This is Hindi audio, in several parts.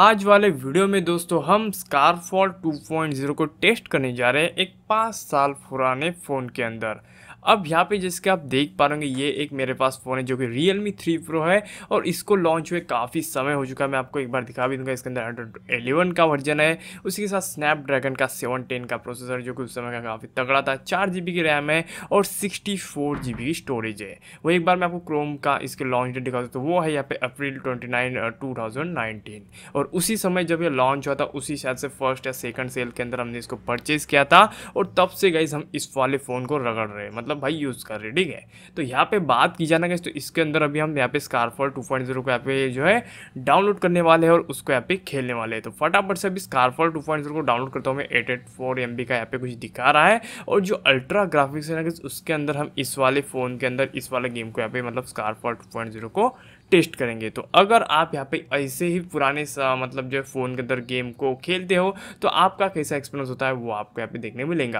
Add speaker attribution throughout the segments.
Speaker 1: आज वाले वीडियो में दोस्तों हम स्कारफॉल 2.0 को टेस्ट करने जा रहे हैं एक पाँच साल पुराने फ़ोन के अंदर अब यहाँ पे जैसे आप देख पा रहे ये एक मेरे पास फ़ोन है जो कि रियल मी थ्री प्रो है और इसको लॉन्च हुए काफ़ी समय हो चुका है मैं आपको एक बार दिखा भी दूंगा इसके अंदर हंड्रेड एलेवन का वर्जन है उसी के साथ स्नैपड्रैगन का सेवन टेन का प्रोसेसर जो कि उस समय का काफ़ी तगड़ा था चार जी की रैम है और सिक्सटी फोर जी की स्टोरेज है वो एक बार मैं आपको क्रोम का इसके लॉन्च डेट दिखा दूँ तो वो है यहाँ पे April twenty nine two thousand nineteen और उसी समय जब ये लॉन्च हुआ था उसी शायद से फर्स्ट या सेकंड सेल के अंदर हमने इसको परचेज़ किया था और तब से गई हम इस वाले फ़ोन को रगड़ रहे हैं मतलब मतलब भाई यूज़ कर रहे ठीक है तो यहाँ पे बात की जाना तो इसके अंदर अभी हम यहाँ पे स्कारफॉल टू पॉइंट जीरो को यहाँ पे जो है डाउनलोड करने वाले हैं और उसको यहाँ पे खेलने वाले हैं तो फटाफट से अभी स्कारफॉल टू पॉइंट जीरो को डाउनलोड करता हूँ मैं एट एट फोर एम बी का यहाँ पे कुछ दिखा रहा है और जो अल्ट्रा ग्राफिक्स है ना उसके अंदर हम इस वाले फ़ोन के अंदर इस वाले गेम को यहाँ पे मतलब स्कारफॉल टू पॉइंट जीरो को टेस्ट करेंगे तो अगर आप यहाँ पे ऐसे ही पुराने मतलब जो है फ़ोन के अंदर गेम को खेलते हो तो आपका कैसा एक्सपीरियंस होता है वो आपको यहाँ पे देखने मिलेगा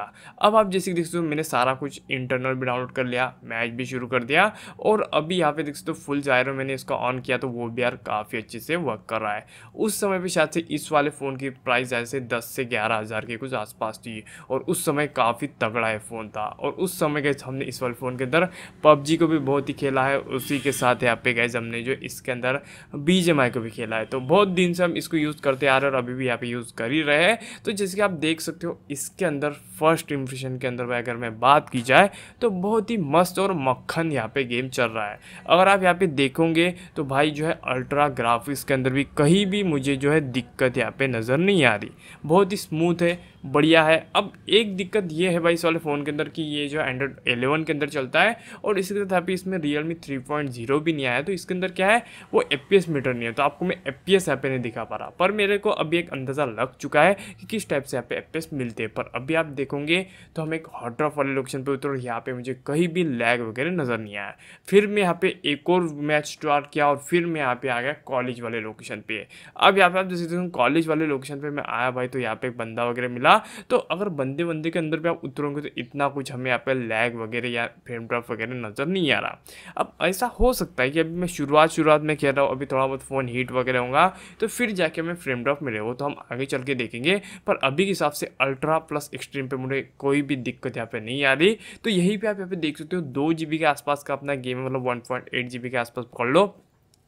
Speaker 1: अब आप जैसे कि देख सकते हो मैंने सारा कुछ इंटरनल भी डाउनलोड कर लिया मैच भी शुरू कर दिया और अभी यहाँ पे देख सकते हो फुल जायरो मैंने इसका ऑन किया तो वो भी यार काफ़ी अच्छे से वर्क कर रहा है उस समय पर शायद से इस वाले फ़ोन की प्राइस ऐसे दस से ग्यारह हज़ार के कुछ आसपास थी और उस समय काफ़ी तगड़ा है फ़ोन था और उस समय गए हमने इस वाले फ़ोन के अंदर पबजी को भी बहुत ही खेला है उसी के साथ यहाँ पे गए हमने ने जो इसके अंदर बी जे भी खेला है तो बहुत दिन से हम इसको यूज़ करते आ रहे और अभी भी यहाँ पे यूज़ कर ही रहे हैं तो जैसे कि आप देख सकते हो इसके अंदर फर्स्ट इम्प्रेशन के अंदर अगर मैं बात की जाए तो बहुत ही मस्त और मक्खन यहाँ पर गेम चल रहा है अगर आप यहाँ पे देखोगे तो भाई जो है अल्ट्रा ग्राफिक्स के अंदर भी कहीं भी मुझे जो है दिक्कत यहाँ पर नज़र नहीं आ रही बहुत ही स्मूथ है बढ़िया है अब एक दिक्कत ये है भाई इस वाले फ़ोन के अंदर कि ये जो एंड्रॉयड एलेवन के अंदर चलता है और इसके साथ यहाँ इसमें रियल मी थ्री भी नहीं आया तो इसके अंदर क्या है वो एपीएस मीटर नहीं है तो आपको मैं एपीएस यहाँ पे नहीं दिखा पा रहा पर मेरे को अभी एक अंदाज़ा लग चुका है कि किस टाइप से यहाँ पे एपीएस मिलते हैं पर अभी आप देखोगे तो हम एक हॉट ड्रॉप वाले लोकेशन पर उतरो यहाँ पे मुझे कहीं भी लैग वगैरह नज़र नहीं आया फिर मैं यहाँ पे एक और मैच स्टार्ट किया और फिर मैं यहाँ पे आ गया कॉलेज वाले लोकेशन पर अब यहाँ पे आप जैसे कॉलेज वाले लोकेशन पर मैं आया भाई तो यहाँ पे एक बंदा वगैरह मिला तो अगर बंदे बंदे के अंदर भी आप उतरोगे तो इतना कुछ हमें यहाँ पे लैग वगैरह या फ्रेम ड्रॉप वगैरह नज़र नहीं आ रहा अब ऐसा हो सकता है कि अभी मैं शुरू शुरुआत शुरुआत में खेल रहा हूँ अभी थोड़ा बहुत फ़ोन हीट वगैरह होगा तो फिर जाके हमें फ्रेम ड्रॉप मिलेगा वो तो हम आगे चल के देखेंगे पर अभी के हिसाब से अल्ट्रा प्लस एक्सट्रीम पे मुझे कोई भी दिक्कत यहाँ पे नहीं आ रही तो यही पे आप यहाँ पे देख सकते हो दो जी के आसपास का अपना गेम मतलब वन के आसपास पकड़ लो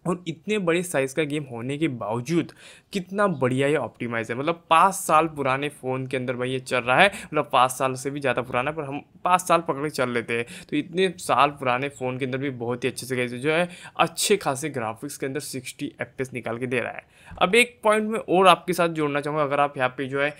Speaker 1: और इतने बड़े साइज़ का गेम होने के बावजूद कितना बढ़िया ये ऑप्टिमाइज है मतलब पाँच साल पुराने फ़ोन के अंदर भाई ये चल रहा है मतलब पाँच साल से भी ज़्यादा पुराना पर हम पाँच साल पकड़ के चल लेते हैं तो इतने साल पुराने फ़ोन के अंदर भी बहुत ही अच्छे से जो है अच्छे खासे ग्राफिक्स के अंदर सिक्सटी एफ निकाल के दे रहा है अब एक पॉइंट में और आपके साथ जोड़ना चाहूँगा अगर आप यहाँ पर जो है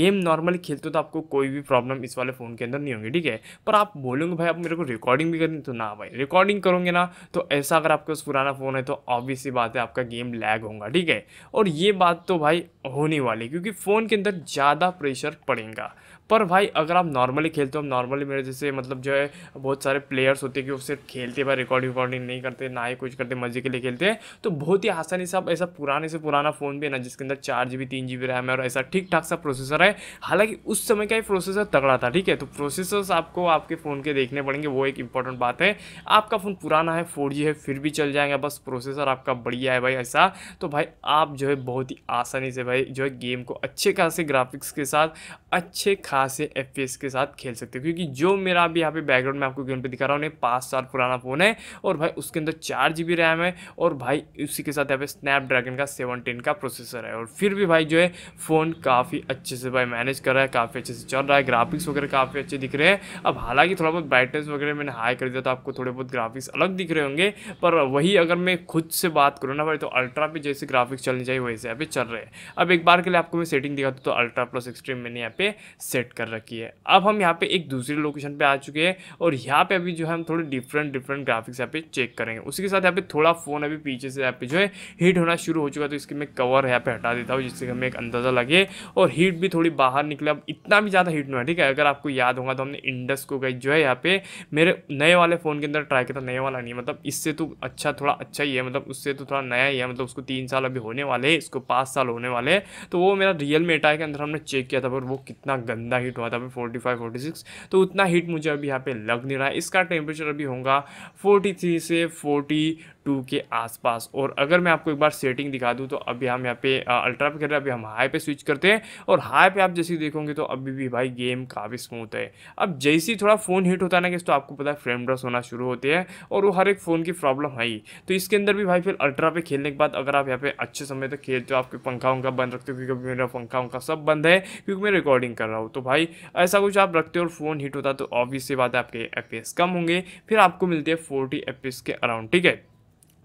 Speaker 1: गेम नॉर्मली खेलते हो तो आपको कोई भी प्रॉब्लम इस वाले फ़ोन के अंदर नहीं होंगी ठीक है पर आप बोलेंगे भाई आप मेरे को रिकॉर्डिंग भी करनी तो ना भाई रिकॉर्डिंग करोगे ना तो ऐसा अगर आपके पास पुराना फ़ोन है तो ऑब्वियस तो ही बात है आपका गेम लैग होगा ठीक है और ये बात तो भाई होने वाली क्योंकि फ़ोन के अंदर ज़्यादा प्रेशर पड़ेगा पर भाई अगर आप नॉर्मली खेलते हो नॉर्मली मेरे जैसे मतलब जो है बहुत सारे प्लेयर्स होते हैं कि वो सिर्फ खेलते भाई रिकॉर्डिंग विकॉर्डिंग नहीं करते ना ही कुछ करते मज़े के लिए खेलते हैं तो बहुत ही आसानी से आप ऐसा पुराने से पुराना फ़ोन भी है ना जिसके अंदर चार जी बी तीन जी बी रैम है और ऐसा ठीक ठाक सा प्रोसेसर है हालांकि उस समय का ही प्रोसेसर तगड़ा था ठीक है तो प्रोसेसर्स आपको आपके फ़ोन के देखने पड़ेंगे वो एक इंपॉर्टेंट बात है आपका फ़ोन पुराना है फोर है फिर भी चल जाएगा बस प्रोसेस प्रोसेसर आपका बढ़िया है भाई ऐसा तो भाई आप जो है बहुत ही आसानी से भाई जो है गेम को अच्छे खासे ग्राफिक्स के साथ अच्छे खासे एफ के साथ खेल सकते हो क्योंकि जो मेरा अभी यहाँ पे बैकग्राउंड में आपको गेम पे दिखा रहा हूँ पाँच साल पुराना फ़ोन है और भाई उसके अंदर चार जी रैम है और भाई उसी के साथ यहाँ पे स्नैपड्रैगन का सेवन का प्रोसेसर है और फिर भी भाई जो है फ़ोन काफ़ी अच्छे से भाई मैनेज कर रहा है काफ़ी अच्छे से चल रहा है ग्राफिक्स वगैरह काफ़ी अच्छे दिख रहे हैं अब हालांकि थोड़ा बहुत ब्राइटनेस वगैरह मैंने हाई कर दिया तो आपको थोड़े बहुत ग्राफिक्स अलग दिख रहे होंगे पर वही अगर मैं खुद से बात करो ना भाई तो अल्ट्रा पे जैसे ग्राफिक्स चलने चाहिए वैसे यहाँ चल रहे हैं अब एक बार के लिए आपको मैं सेटिंग दिखाता हूँ तो अल्ट्रा प्लस एक्सट्रीम मैंने यहाँ पे सेट कर रखी है अब हम यहाँ पे एक दूसरी लोकेशन पे आ चुके हैं और यहाँ पे अभी जो है हम थोड़े डिफरेंट डिफरेंट ग्राफिक्स यहाँ पे चेक करेंगे उसके साथ यहाँ पे थोड़ा फ़ोन अभी पीछे से यहाँ पे जो है हीट होना शुरू हो चुका तो इसके मैं कवर यहाँ पे हटा देता हूँ जिससे हमें एक अंदाज़ा लगे और हीट भी थोड़ी बाहर निकले अब इतना भी ज़्यादा हीट नहीं है ठीक है अगर आपको याद होगा तो हमने इंडस को गई जो है यहाँ पे मेरे नए वाले फ़ोन के अंदर ट्राई किया था नए वाला नहीं मतलब इससे तो अच्छा थोड़ा अच्छा ही ही है मतलब उससे तो थोड़ा नया ही है मतलब उसको तीन साल अभी होने वाले हैं इसको पाँच साल होने वाले हैं तो वो मेरा रियल में के अंदर हमने चेक किया था पर वो कितना गंदा हीट हुआ था पर फोर्टी फाइव फोर्टी सिक्स तो उतना हीट मुझे अभी यहाँ पे लग नहीं रहा है इसका टेम्परेचर अभी होगा फोर्टी थ्री से फोर्टी टू के आसपास और अगर मैं आपको एक बार सेटिंग दिखा दूँ तो अभी हम यहाँ पे अल्ट्रा पे कर रहे हैं अभी हम हाई पे स्विच करते हैं और हाई पे आप जैसे देखोगे तो अभी भी भाई गेम काफ़ी स्मूथ है अब जैसे ही थोड़ा फ़ोन हीट होता है ना कि तो आपको पता है फ्रेम ड्रॉस होना शुरू होती है और वो हर एक फ़ोन की प्रॉब्लम है ही तो इसके अंदर भी भाई फिर अल्ट्रा पे खेलने के बाद अगर आप यहाँ पे अच्छे समय तक खेलते हो आपके पंखा वंखा बंद रखते हो क्योंकि मेरा पंखा वंखा सब बंद है क्योंकि मैं रिकॉर्डिंग कर रहा हूँ तो भाई ऐसा कुछ आप रखते हो और फ़ोन हीट होता तो ऑब्वियस सी बात है आपके एफ कम होंगे फिर आपको मिलती है फोर्टी एफ के अराउंड ठीक है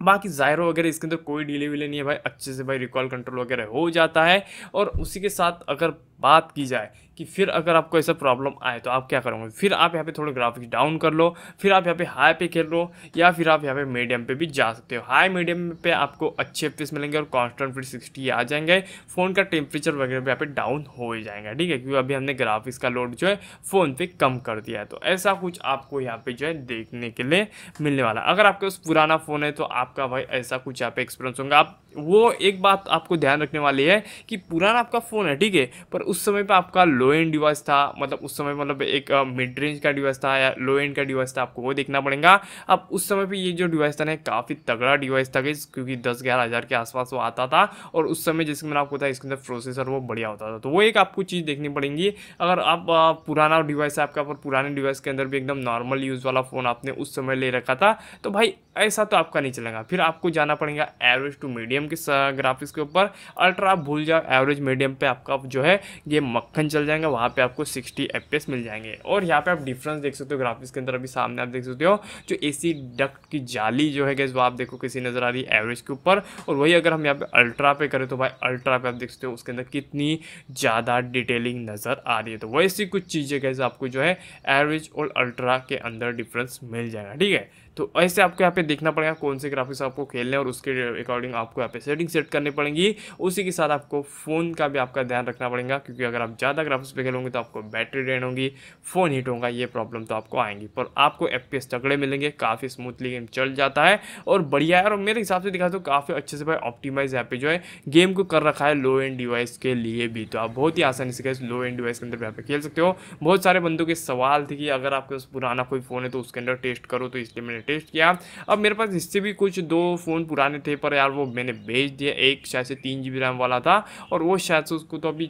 Speaker 1: बाकी जायरो वगैरह इसके अंदर कोई डिले विले नहीं है भाई अच्छे से भाई रिकॉल कंट्रोल वगैरह हो जाता है और उसी के साथ अगर बात की जाए कि फिर अगर आपको ऐसा प्रॉब्लम आए तो आप क्या करोगे फिर आप यहाँ पे थोड़ा ग्राफिक्स डाउन कर लो फिर आप यहाँ पे हाई पे खेल लो या फिर आप यहाँ पे मीडियम पे भी जा सकते हो हाई मीडियम पे आपको अच्छे पीस मिलेंगे और कॉन्स्टेंट फिर सिक्सटी आ जाएंगे फ़ोन का टेम्परेचर वगैरह भी यहाँ पे डाउन हो ही जाएगा ठीक है क्योंकि अभी हमने ग्राफिक्स का लोड जो है फ़ोन पर कम कर दिया है तो ऐसा कुछ आपको यहाँ पर जो है देखने के लिए मिलने वाला अगर आपके पास पुराना फ़ोन है तो आपका भाई ऐसा कुछ यहाँ पे एक्सपीरियंस होगा आप वो एक बात आपको ध्यान रखने वाली है कि पुराना आपका फ़ोन है ठीक है पर उस समय पे आपका लो एंड डिवाइस था मतलब उस समय मतलब एक मिड रेंज का डिवाइस था या लो एंड का डिवाइस था आपको वो देखना पड़ेगा अब उस समय पे ये जो डिवाइस था ना काफ़ी तगड़ा डिवाइस था क्योंकि दस ग्यारह हज़ार के आसपास वो आता था और उस समय जैसे मैंने आपको बताया इसके अंदर प्रोसेसर वो बढ़िया होता था तो वो एक आपको चीज़ देखनी पड़ेगी अगर आप पुराना डिवाइस है आपका पर पुराने डिवाइस के अंदर भी एकदम नॉर्मल यूज़ वाला फ़ोन आपने उस समय ले रखा था तो भाई ऐसा तो आपका नहीं चलेगा फिर आपको जाना पड़ेगा एवरेज टू मीडियम के ग्राफिक्स के ऊपर अल्ट्रा आप भूल जाओ एवरेज मीडियम पे आपका जो है ये मक्खन चल जाएगा वहाँ पे आपको 60 एफ मिल जाएंगे और यहाँ पे आप डिफरेंस देख सकते हो ग्राफिक्स के अंदर अभी सामने आप देख सकते हो जो एसी डक्ट की जाली जो है गैस वो आप देखो किसी नज़र आ रही है एवरेज के ऊपर और वही अगर हम यहाँ पे अल्ट्रा पे करें तो भाई अल्ट्रा पे आप देख सकते हो उसके अंदर कितनी ज़्यादा डिटेलिंग नज़र आ रही है तो वैसी कुछ चीज़ें गैस आपको जो है एवरेज और अल्ट्रा के अंदर डिफरेंस मिल जाएगा ठीक है तो ऐसे आपको यहाँ पे देखना पड़ेगा कौन से ग्राफिक्स आपको खेलने और उसके अकॉर्डिंग आपको यहाँ पे सेटिंग सेट करनी पड़ेंगी उसी के साथ आपको फ़ोन का भी आपका ध्यान रखना पड़ेगा क्योंकि अगर आप ज़्यादा ग्राफिक्स पे खेलोगे तो आपको बैटरी ड्रेन होगी फ़ोन हीट होगा ये प्रॉब्लम तो आपको आएंगी पर आपको एफ पी मिलेंगे काफ़ी स्मूथली गेम चल जाता है और बढ़िया है और मेरे हिसाब से दिखा तो काफ़ी अच्छे से भाई ऑप्टीमाइज यहाँ पे जो है गेम को कर रखा है लो एंड डिवाइस के लिए भी तो आप बहुत ही आसानी से लो एंड डिवाइस के अंदर यहाँ पे खेल सकते हो बहुत सारे बंदों के सवाल थे कि अगर आपके पास पुराना कोई फ़ोन है तो उसके अंदर टेस्ट करो तो इसलिए मैंने टेस्ट किया अब मेरे पास इससे भी कुछ दो फ़ोन पुराने थे पर यार वो मैंने भेज दिया एक शायद से तीन जी रैम वाला था और वो शायद से उसको तो अभी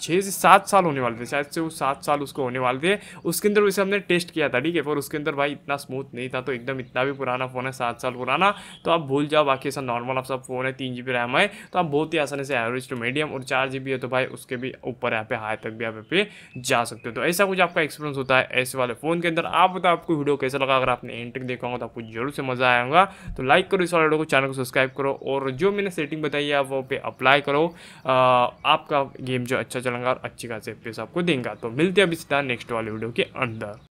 Speaker 1: छः से सात साल होने वाले थे शायद से वो सात साल उसको होने वाले थे उसके अंदर वैसे हमने टेस्ट किया था ठीक है पर उसके अंदर भाई इतना स्मूथ नहीं था तो एकदम इतना भी पुराना फ़ोन है सात साल पुराना तो आप भूल जाओ बाकी ऐसा नॉर्मल आप सब फ़ोन है तीन जी रैम है तो आप बहुत ही आसानी से एवरेज टू मीडियम और चार जी है तो भाई उसके भी ऊपर यहाँ पे हाई तक भी आप जा सकते हो तो ऐसा कुछ आपका एक्सपीरियंस होता है ऐसे वाले फ़ोन के अंदर आप बताओ आपको वीडियो कैसा लगा अगर आपने एंट्रिक देखा होगा तो आपको जरूर से मज़ा आया होगा तो लाइक करो इस वाले वीडियो को चैनल को सब्सक्राइब करो और जो मैंने सेटिंग बताई है वो पे अप्लाई करो आपका गेम जो अच्छा चलूँगा और अच्छी खासी एफ आपको देंगे तो मिलते हैं अभी सीधा नेक्स्ट वाले वीडियो के अंदर